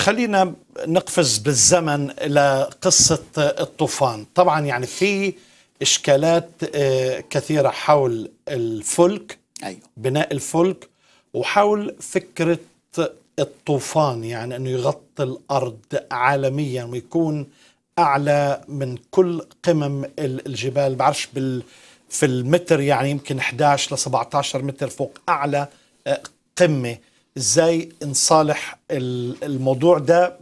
خلينا نقفز بالزمن الى قصه الطوفان طبعا يعني في اشكالات آه، كثيره حول الفلك أيوه. بناء الفلك وحول فكره الطوفان يعني انه يغطي الارض عالميا ويكون اعلى من كل قمم الجبال بعرفش بال في المتر يعني يمكن 11 ل 17 متر فوق اعلى آه، قمه ازاي نصالح الموضوع ده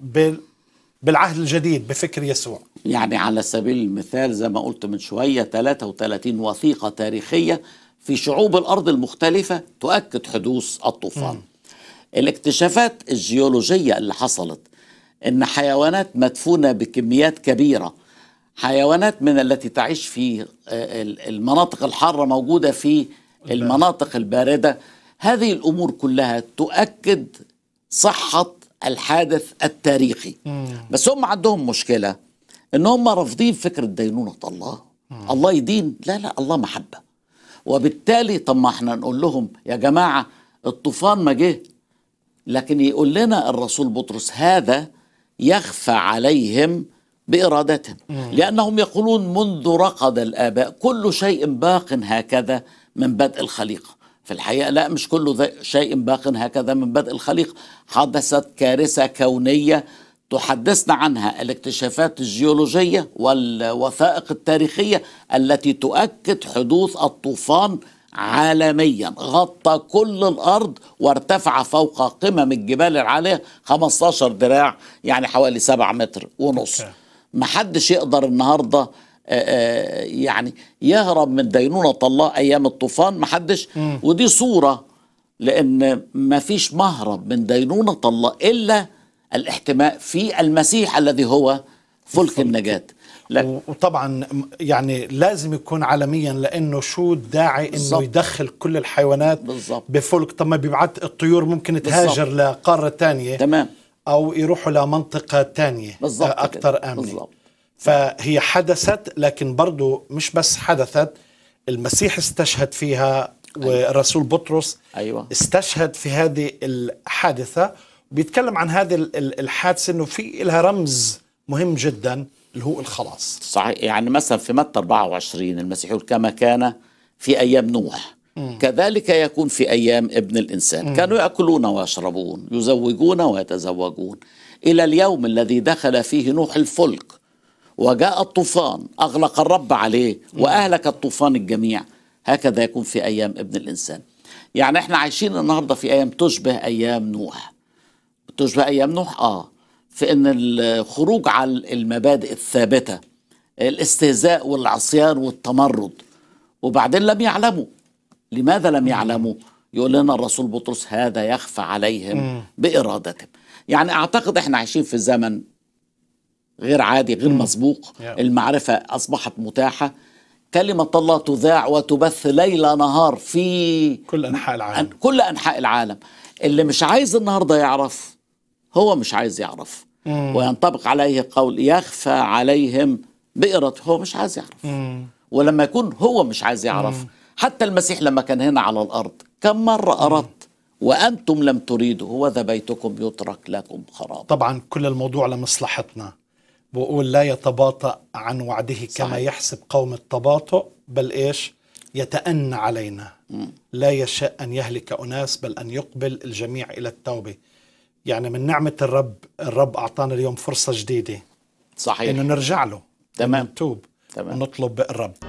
بالعهد الجديد بفكر يسوع يعني على سبيل المثال زي ما قلت من شوية 33 وثيقة تاريخية في شعوب الأرض المختلفة تؤكد حدوث الطوفان م. الاكتشافات الجيولوجية اللي حصلت إن حيوانات مدفونة بكميات كبيرة حيوانات من التي تعيش في آه، المناطق الحارة موجودة في المناطق الباردة هذه الامور كلها تؤكد صحه الحادث التاريخي مم. بس هم عندهم مشكله ان هم رافضين فكره دينونه الله مم. الله يدين لا لا الله محبه وبالتالي طب ما احنا نقول لهم يا جماعه الطوفان ما جه لكن يقول لنا الرسول بطرس هذا يخفى عليهم بارادتهم مم. لانهم يقولون منذ رقد الاباء كل شيء باق هكذا من بدء الخليقه في الحقيقة لا مش كل شيء باق هكذا من بدء الخليقة حدثت كارثة كونية تحدثنا عنها الاكتشافات الجيولوجية والوثائق التاريخية التي تؤكد حدوث الطوفان عالميا غطى كل الأرض وارتفع فوق قمم الجبال العالية 15 دراع يعني حوالي 7 متر ونص محدش يقدر النهارده آه، آه، يعني يهرب من دينونة الله أيام الطوفان محدش ودي صورة لأن ما فيش مهرب من دينونة الله إلا الاحتماء في المسيح الذي هو فلك النجاة وطبعا يعني لازم يكون عالميا لانه شو الداعي انه يدخل كل الحيوانات بالزبط. بفلك طب ما بيبعت الطيور ممكن تهاجر بالزبط. لقاره ثانيه تمام او يروحوا لمنطقه ثانيه اكثر امنه بالظبط فهي حدثت لكن برضو مش بس حدثت المسيح استشهد فيها والرسول أيوة. بطرس أيوة. استشهد في هذه الحادثة بيتكلم عن هذه الحادثة أنه في لها رمز مهم جدا اللي هو الخلاص صحيح يعني مثلا في متى 24 المسيح يقول كما كان في أيام نوح م. كذلك يكون في أيام ابن الإنسان م. كانوا يأكلون ويشربون يزوجون ويتزوجون إلى اليوم الذي دخل فيه نوح الفلك وجاء الطوفان أغلق الرب عليه وأهلك الطوفان الجميع هكذا يكون في أيام ابن الإنسان يعني احنا عايشين النهاردة في أيام تشبه أيام نوح تشبه أيام نوح آه في أن الخروج على المبادئ الثابتة الاستهزاء والعصيان والتمرد وبعدين لم يعلموا لماذا لم يعلموا يقول لنا الرسول بطرس هذا يخفى عليهم بإرادتهم يعني أعتقد احنا عايشين في زمن غير عادي غير مسبوق المعرفة أصبحت متاحة كلمة الله تذاع وتبث ليل نهار في كل أنحاء العالم كل أنحاء العالم اللي مش عايز النهاردة يعرف هو مش عايز يعرف مم. وينطبق عليه قول يخفى عليهم بئرة هو مش عايز يعرف مم. ولما يكون هو مش عايز يعرف مم. حتى المسيح لما كان هنا على الأرض كم مرة أردت وأنتم لم تريدوا هو ذا بيتكم يترك لكم خراب طبعا كل الموضوع لمصلحتنا بقول لا يتباطأ عن وعده صحيح. كما يحسب قوم التباطؤ بل إيش يتأنى علينا مم. لا يشاء أن يهلك أناس بل أن يقبل الجميع إلى التوبة يعني من نعمة الرب الرب أعطانا اليوم فرصة جديدة صحيح أنه نرجع له تمام نتوب تمام ونطلب الرب